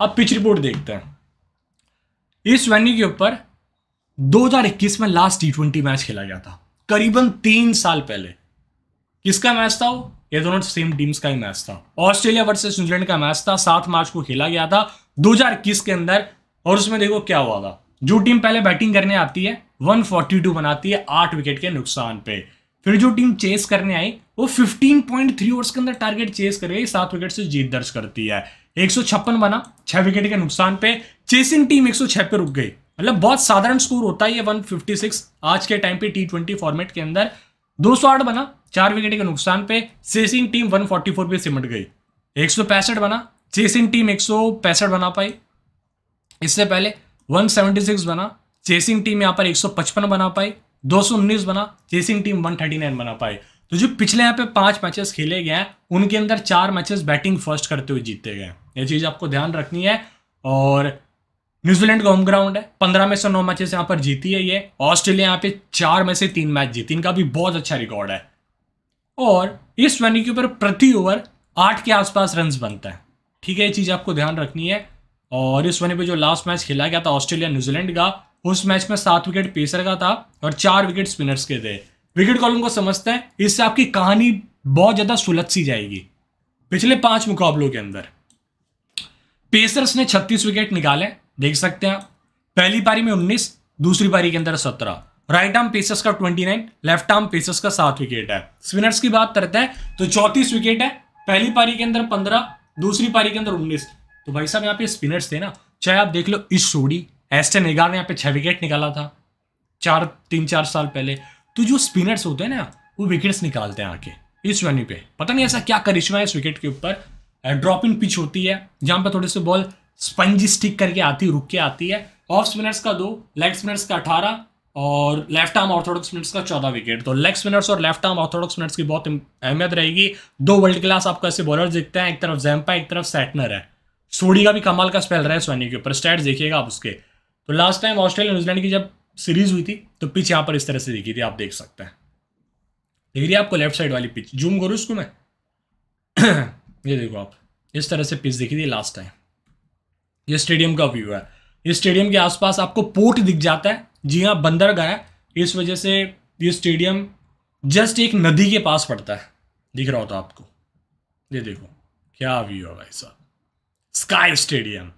अब pitch report देखते हैं इस वेन्यू के ऊपर 2021 में लास्ट टी ट्वेंटी मैच खेला गया था करीबन तीन साल पहले किसका मैच था वो ये दोनों सेम टीम्स का ही मैच था ऑस्ट्रेलिया वर्सेस न्यूजीलैंड का मैच था सात मार्च को खेला गया था 2021 के अंदर और उसमें देखो क्या हुआ था जो टीम पहले बैटिंग करने आती है 142 बनाती है आठ विकेट के नुकसान पे फिर जो टीम चेस करने आई वो 15.3 ओवर्स के अंदर टारगेट चेस करके सात विकेट से जीत दर्ज करती है एक बना छह विकेट के नुकसान पे चेसिंग टीम एक पे रुक गई मतलब बहुत साधारण स्कोर होता है ये 156 आज के टाइम पे टी फॉर्मेट के अंदर 208 बना चार विकेट के नुकसान पे चेसिंग टीम 144 पे सिमट गई एक बना चेसिंग टीम एक बना पाई इससे पहले 176 बना चेसिंग टीम यहाँ पर 155 बना पाई 219 बना चेसिंग टीम 139 बना पाई तो जो पिछले यहाँ पे पांच मैचेस खेले गए हैं उनके अंदर चार मैचेस बैटिंग फर्स्ट करते हुए जीते गए ये चीज़ आपको ध्यान रखनी है और न्यूजीलैंड का होम ग्राउंड है पंद्रह में से नौ मैचेस यहाँ पर जीती है ये ऑस्ट्रेलिया यहाँ पे चार में से तीन मैच जीती इनका भी बहुत अच्छा रिकॉर्ड है और इस वेन्यू के ऊपर प्रति ओवर आठ के आसपास रन बनता है ठीक है ये चीज़ आपको ध्यान रखनी है और इस वेन्यू पे जो लास्ट मैच खेला गया था ऑस्ट्रेलिया न्यूजीलैंड का उस मैच में सात विकेट पेसर का था और चार विकेट स्पिनर्स के थे विकेट कॉलम को समझते हैं इससे आपकी कहानी बहुत ज़्यादा सुलझ सी जाएगी पिछले पांच मुकाबलों के अंदर पेसर्स ने 36 विकेट निकाले देख सकते हैं आप पहली पारी में 19 दूसरी पारी के अंदर 17 राइट आर्म पेसर्स का 29 लेफ्ट आर्म पेसर्स का सात विकेट है स्पिनर्स की बात करते हैं तो चौतीस विकेट है पहली पारी के अंदर 15 दूसरी पारी के अंदर 19 तो भाई साहब यहाँ पे स्पिनर्स थे ना चाहे आप देख लो इस सोडी एस्टे नेगा ने यहाँ पे छह विकेट निकाला था चार तीन चार साल पहले तो जो स्पिनर्स होते हैं ना वो विकेट्स निकालते हैं आके इस वेन्यू पे पता नहीं ऐसा क्या करिश्मा है इस विकेट के ऊपर ड्रॉप इन पिच होती है जहाँ पर थोड़े से बॉल स्पंजी स्टिक करके आती रुक के आती है ऑफ स्पिनर्स का दो लेग स्पिनर्स का अठारह और लेफ्ट आर्म ऑर्थोडॉक्स स्पिनर्स का चौदह विकेट तो लेग स्पिनर्स और लेफ्ट आर्म ऑर्थोडॉक्स स्पिनर्स की बहुत अहमियत रहेगी दो वर्ल्ड क्लास आपको ऐसे बॉलर दिखते हैं एक तरफ जैम्पा एक तरफ सेटनर है सोडी का भी कमाल का स्पेल रहा है सोनी के ऊपर स्टैट देखिएगा आप उसके तो लास्ट टाइम ऑस्ट्रेलिया न्यूजीलैंड की जब सीरीज हुई थी तो पिच यहां पर इस तरह से दिखी थी आप देख सकते हैं देख रही आपको लेफ्ट साइड वाली पिच जूम करूँ इसको मैं ये देखो आप इस तरह से पिच दिखी थी लास्ट टाइम ये स्टेडियम का व्यू है इस स्टेडियम के आसपास आपको पोर्ट दिख जाता है जी हाँ बंदरगाह है इस वजह से ये स्टेडियम जस्ट एक नदी के पास पड़ता है दिख रहा होता आपको ये देखो क्या व्यू है भाई साहब स्काई स्टेडियम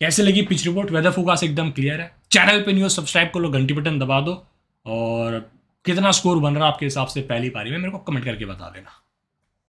कैसे लगी पिच रिपोर्ट वेदर फोकास एकदम क्लियर है चैनल पे न्यूज सब्सक्राइब कर लो घंटी बटन दबा दो और कितना स्कोर बन रहा है आपके हिसाब से पहली पारी में मेरे को कमेंट करके बता देना